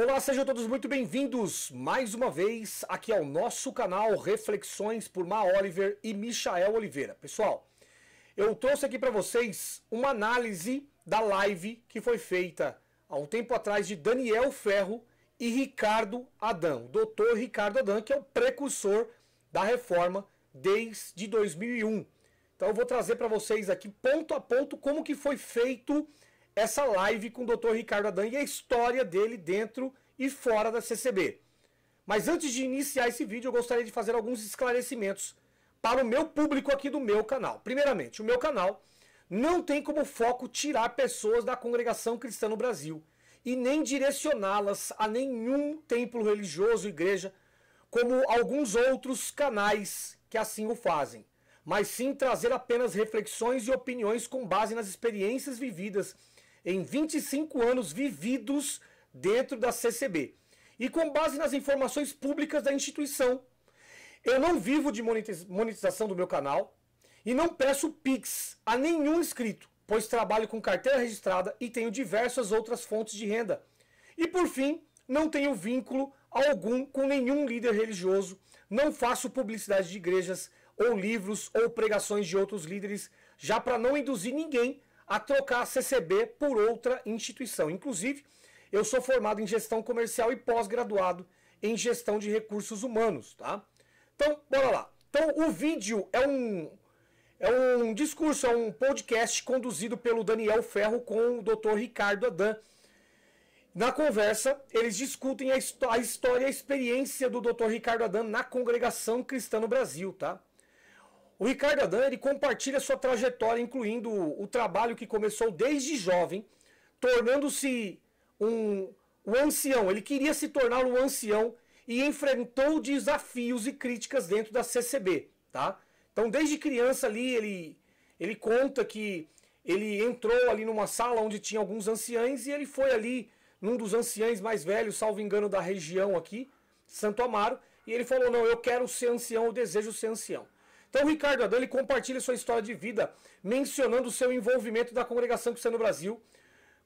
Olá, sejam todos muito bem-vindos mais uma vez aqui ao nosso canal Reflexões por Ma Oliver e Michael Oliveira. Pessoal, eu trouxe aqui para vocês uma análise da live que foi feita há um tempo atrás de Daniel Ferro e Ricardo Adão, doutor Ricardo Adão, que é o precursor da reforma desde 2001. Então eu vou trazer para vocês aqui ponto a ponto como que foi feito essa live com o Dr. Ricardo Adan e a história dele dentro e fora da CCB. Mas antes de iniciar esse vídeo, eu gostaria de fazer alguns esclarecimentos para o meu público aqui do meu canal. Primeiramente, o meu canal não tem como foco tirar pessoas da congregação cristã no Brasil e nem direcioná-las a nenhum templo religioso, igreja, como alguns outros canais que assim o fazem, mas sim trazer apenas reflexões e opiniões com base nas experiências vividas em 25 anos vividos dentro da CCB. E com base nas informações públicas da instituição. Eu não vivo de monetização do meu canal e não peço Pix a nenhum inscrito, pois trabalho com carteira registrada e tenho diversas outras fontes de renda. E por fim, não tenho vínculo algum com nenhum líder religioso, não faço publicidade de igrejas ou livros ou pregações de outros líderes, já para não induzir ninguém a trocar a CCB por outra instituição. Inclusive, eu sou formado em gestão comercial e pós-graduado em gestão de recursos humanos, tá? Então, bora lá. Então, o vídeo é um é um discurso, é um podcast conduzido pelo Daniel Ferro com o Dr. Ricardo Adan. Na conversa, eles discutem a, a história e a experiência do Dr. Ricardo Adan na congregação cristã no Brasil, tá? O Ricardo Adan ele compartilha sua trajetória, incluindo o, trabalho que começou desde jovem, tornando-se um, um ancião. Ele queria se tornar um ancião e enfrentou desafios e críticas dentro da CCB, tá? Então, desde criança ali, ele, ele conta que ele entrou ali numa sala onde tinha alguns anciães e ele foi ali num dos anciães mais velhos, salvo engano, da região aqui, Santo Amaro, e ele falou: Não, eu quero ser ancião, eu desejo ser ancião. Então, Ricardo Adão ele compartilha sua história de vida, mencionando o seu envolvimento da congregação que está no Brasil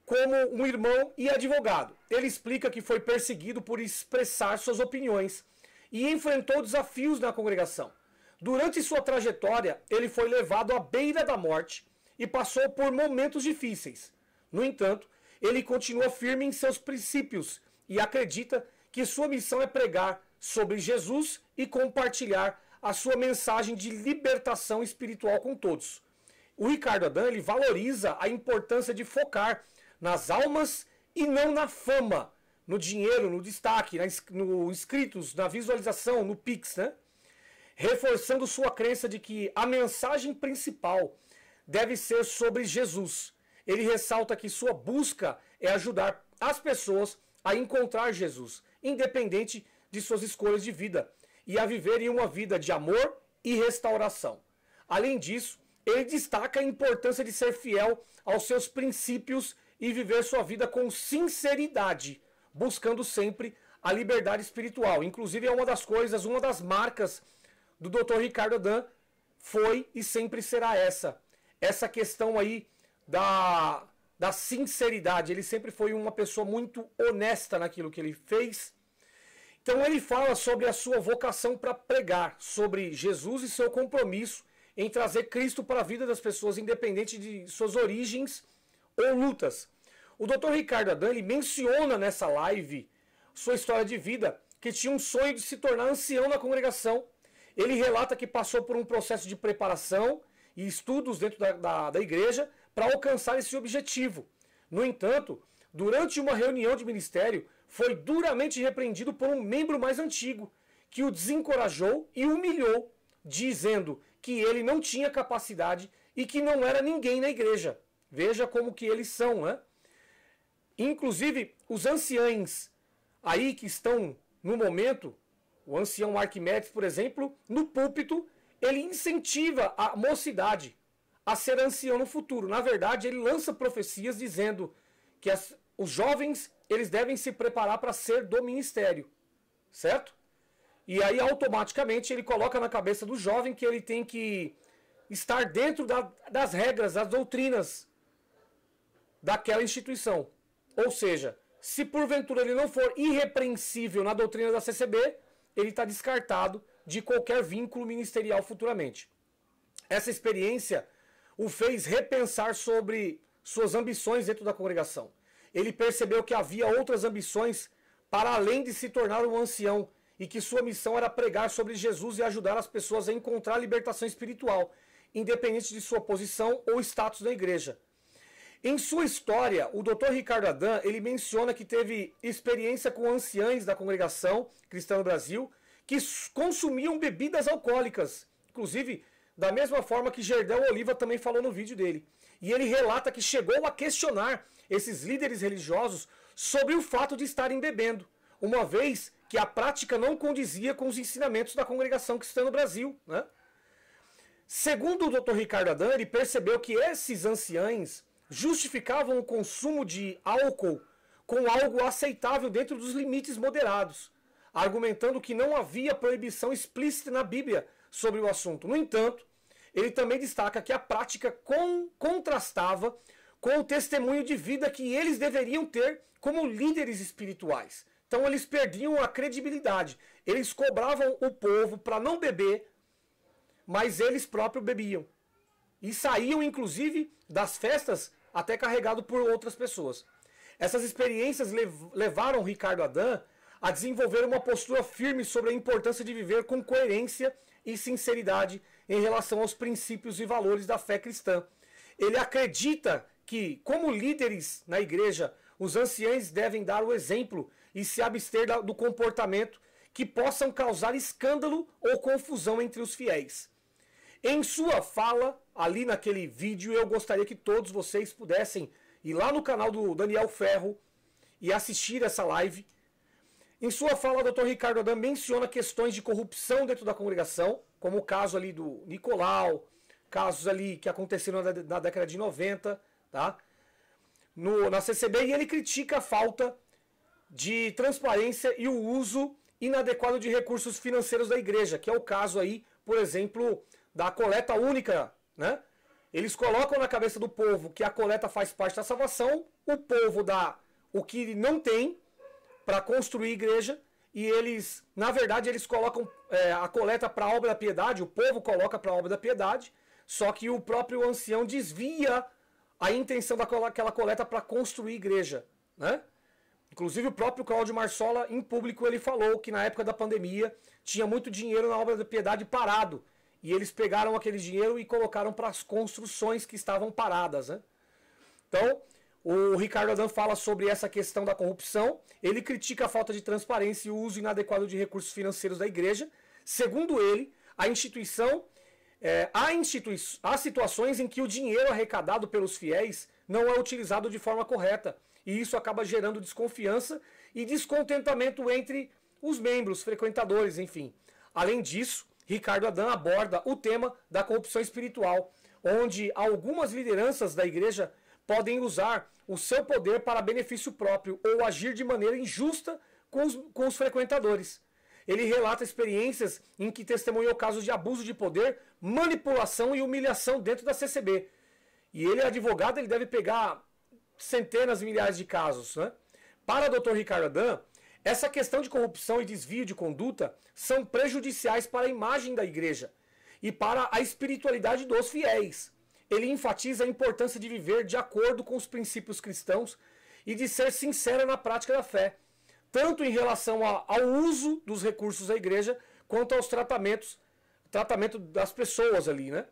como um irmão e advogado. Ele explica que foi perseguido por expressar suas opiniões e enfrentou desafios na congregação. Durante sua trajetória, ele foi levado à beira da morte e passou por momentos difíceis. No entanto, ele continua firme em seus princípios e acredita que sua missão é pregar sobre Jesus e compartilhar a sua mensagem de libertação espiritual com todos. O Ricardo Adan ele valoriza a importância de focar nas almas e não na fama, no dinheiro, no destaque, na, no inscritos, na visualização, no Pix, né? Reforçando sua crença de que a mensagem principal deve ser sobre Jesus. Ele ressalta que sua busca é ajudar as pessoas a encontrar Jesus, independente de suas escolhas de vida, e a viverem uma vida de amor e restauração. Além disso, ele destaca a importância de ser fiel aos seus princípios e viver sua vida com sinceridade, buscando sempre a liberdade espiritual. Inclusive, é uma das coisas, uma das marcas do Dr. Ricardo Dan foi e sempre será essa. Essa questão aí da, da sinceridade. Ele sempre foi uma pessoa muito honesta naquilo que ele fez então ele fala sobre a sua vocação para pregar, sobre Jesus e seu compromisso em trazer Cristo para a vida das pessoas, independente de suas origens ou lutas. O Dr. Ricardo Adan ele menciona nessa live sua história de vida, que tinha um sonho de se tornar ancião na congregação. Ele relata que passou por um processo de preparação e estudos dentro da, da, da igreja para alcançar esse objetivo. No entanto, durante uma reunião de ministério, foi duramente repreendido por um membro mais antigo, que o desencorajou e humilhou, dizendo que ele não tinha capacidade e que não era ninguém na igreja. Veja como que eles são, né? Inclusive, os anciães aí que estão no momento, o ancião Arquimedes, por exemplo, no púlpito, ele incentiva a mocidade a ser ancião no futuro. Na verdade, ele lança profecias dizendo que as, os jovens, eles devem se preparar para ser do ministério, certo? E aí automaticamente ele coloca na cabeça do jovem que ele tem que estar dentro da, das regras, das doutrinas daquela instituição. Ou seja, se porventura ele não for irrepreensível na doutrina da CCB, ele está descartado de qualquer vínculo ministerial futuramente. Essa experiência o fez repensar sobre suas ambições dentro da congregação ele percebeu que havia outras ambições para além de se tornar um ancião e que sua missão era pregar sobre Jesus e ajudar as pessoas a encontrar a libertação espiritual, independente de sua posição ou status na igreja. Em sua história, o Dr. Ricardo Adam, ele menciona que teve experiência com anciães da congregação cristã no Brasil que consumiam bebidas alcoólicas, inclusive da mesma forma que Gerdão Oliva também falou no vídeo dele. E ele relata que chegou a questionar esses líderes religiosos sobre o fato de estarem bebendo, uma vez que a prática não condizia com os ensinamentos da congregação cristã no Brasil. Né? Segundo o Dr. Ricardo Adan, ele percebeu que esses anciães justificavam o consumo de álcool com algo aceitável dentro dos limites moderados, argumentando que não havia proibição explícita na Bíblia sobre o assunto. No entanto, ele também destaca que a prática com, contrastava com o testemunho de vida que eles deveriam ter como líderes espirituais. Então eles perdiam a credibilidade. Eles cobravam o povo para não beber, mas eles próprios bebiam. E saíam, inclusive, das festas até carregado por outras pessoas. Essas experiências lev levaram Ricardo Adan a desenvolver uma postura firme sobre a importância de viver com coerência e sinceridade em relação aos princípios e valores da fé cristã. Ele acredita que, como líderes na igreja, os anciães devem dar o exemplo e se abster do comportamento que possam causar escândalo ou confusão entre os fiéis. Em sua fala, ali naquele vídeo, eu gostaria que todos vocês pudessem ir lá no canal do Daniel Ferro e assistir essa live em sua fala, o doutor Ricardo Adam menciona questões de corrupção dentro da congregação, como o caso ali do Nicolau, casos ali que aconteceram na, na década de 90, tá? No, na CCB, e ele critica a falta de transparência e o uso inadequado de recursos financeiros da igreja, que é o caso aí, por exemplo, da coleta única, né? Eles colocam na cabeça do povo que a coleta faz parte da salvação, o povo dá o que não tem para construir igreja e eles, na verdade, eles colocam é, a coleta para a obra da piedade, o povo coloca para a obra da piedade, só que o próprio ancião desvia a intenção daquela coleta para construir igreja, né? Inclusive o próprio Cláudio Marsola, em público, ele falou que na época da pandemia tinha muito dinheiro na obra da piedade parado. E eles pegaram aquele dinheiro e colocaram para as construções que estavam paradas. Né? Então, o Ricardo Adan fala sobre essa questão da corrupção. Ele critica a falta de transparência e o uso inadequado de recursos financeiros da igreja. Segundo ele, a instituição é, há, institui há situações em que o dinheiro arrecadado pelos fiéis não é utilizado de forma correta. E isso acaba gerando desconfiança e descontentamento entre os membros, frequentadores, enfim. Além disso, Ricardo Adan aborda o tema da corrupção espiritual, onde algumas lideranças da igreja podem usar o seu poder para benefício próprio ou agir de maneira injusta com os, com os frequentadores. Ele relata experiências em que testemunhou casos de abuso de poder, manipulação e humilhação dentro da CCB. E ele, é advogado, ele deve pegar centenas e milhares de casos. Né? Para o Dr. Ricardo Adan, essa questão de corrupção e desvio de conduta são prejudiciais para a imagem da igreja e para a espiritualidade dos fiéis ele enfatiza a importância de viver de acordo com os princípios cristãos e de ser sincera na prática da fé, tanto em relação ao uso dos recursos da igreja quanto aos tratamentos, tratamento das pessoas ali, né?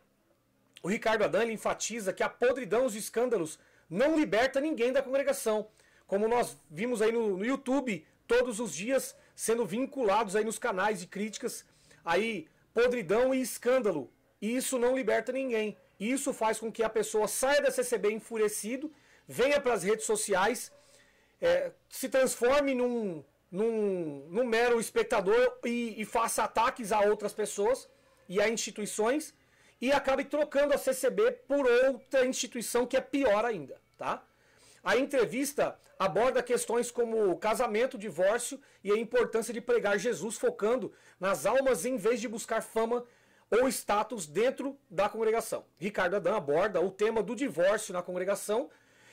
O Ricardo Adan enfatiza que a podridão e os escândalos não liberta ninguém da congregação, como nós vimos aí no, no YouTube todos os dias sendo vinculados aí nos canais de críticas aí podridão e escândalo. E isso não liberta ninguém. Isso faz com que a pessoa saia da CCB enfurecido, venha para as redes sociais, é, se transforme num, num, num mero espectador e, e, faça ataques a outras pessoas e a instituições e acabe trocando a CCB por outra instituição que é pior ainda, tá? A entrevista aborda questões como casamento, divórcio e a importância de pregar Jesus focando nas almas em vez de buscar fama ou status dentro da congregação. Ricardo Adam aborda o tema do divórcio na congregação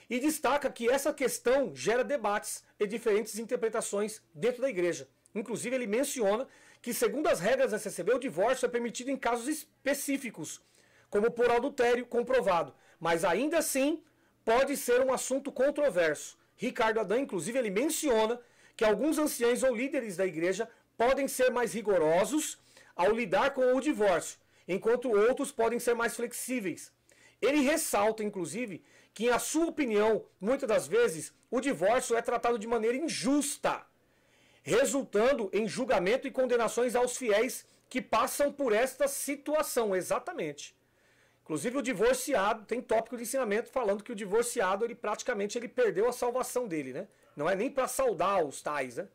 e destaca que essa questão gera debates e diferentes interpretações dentro da igreja. Inclusive, ele menciona que, segundo as regras da CCB, o divórcio é permitido em casos específicos, como por adultério comprovado, mas ainda assim pode ser um assunto controverso. Ricardo Adam, inclusive, ele menciona que alguns anciães ou líderes da igreja podem ser mais rigorosos ao lidar com o divórcio, enquanto outros podem ser mais flexíveis. Ele ressalta, inclusive, que, em sua opinião, muitas das vezes, o divórcio é tratado de maneira injusta, resultando em julgamento e condenações aos fiéis que passam por esta situação, exatamente. Inclusive o divorciado tem tópico de ensinamento falando que o divorciado ele praticamente ele perdeu a salvação dele, né? Não é nem para saudar os tais, né?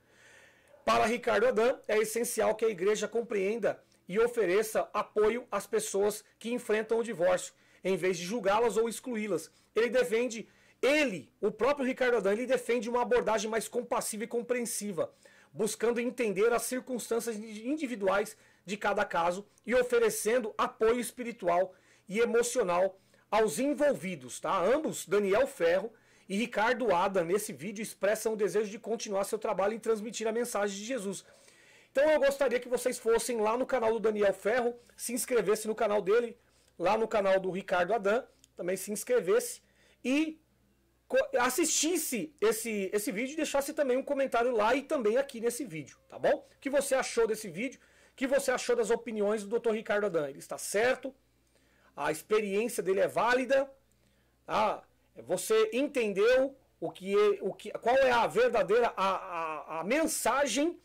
Para Ricardo Adam, é essencial que a igreja compreenda e ofereça apoio às pessoas que enfrentam o divórcio, em vez de julgá-las ou excluí-las. Ele defende, ele, o próprio Ricardo Adam, ele defende uma abordagem mais compassiva e compreensiva, buscando entender as circunstâncias individuais de cada caso e oferecendo apoio espiritual e emocional aos envolvidos, tá? Ambos, Daniel Ferro e Ricardo Adam, nesse vídeo, expressa um desejo de continuar seu trabalho em transmitir a mensagem de Jesus. Então eu gostaria que vocês fossem lá no canal do Daniel Ferro, se inscrevesse no canal dele, lá no canal do Ricardo Adam, também se inscrevesse e assistisse esse, esse vídeo e deixasse também um comentário lá e também aqui nesse vídeo, tá bom? O que você achou desse vídeo? O que você achou das opiniões do Dr. Ricardo Adam? Ele está certo? A experiência dele é válida? Tá? Você entendeu o que, é, o que qual é a verdadeira a, a, a mensagem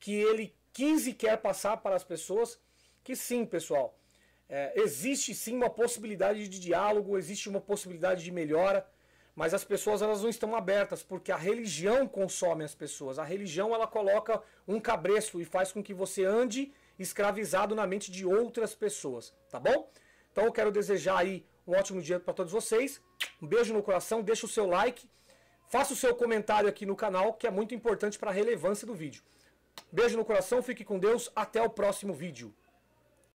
que ele quis e quer passar para as pessoas? Que sim, pessoal, é, existe sim uma possibilidade de diálogo, existe uma possibilidade de melhora, mas as pessoas elas não estão abertas porque a religião consome as pessoas. A religião ela coloca um cabresto e faz com que você ande escravizado na mente de outras pessoas, tá bom? Então eu quero desejar aí um ótimo dia para todos vocês. Um beijo no coração, deixa o seu like, faça o seu comentário aqui no canal, que é muito importante para a relevância do vídeo. Beijo no coração, fique com Deus, até o próximo vídeo.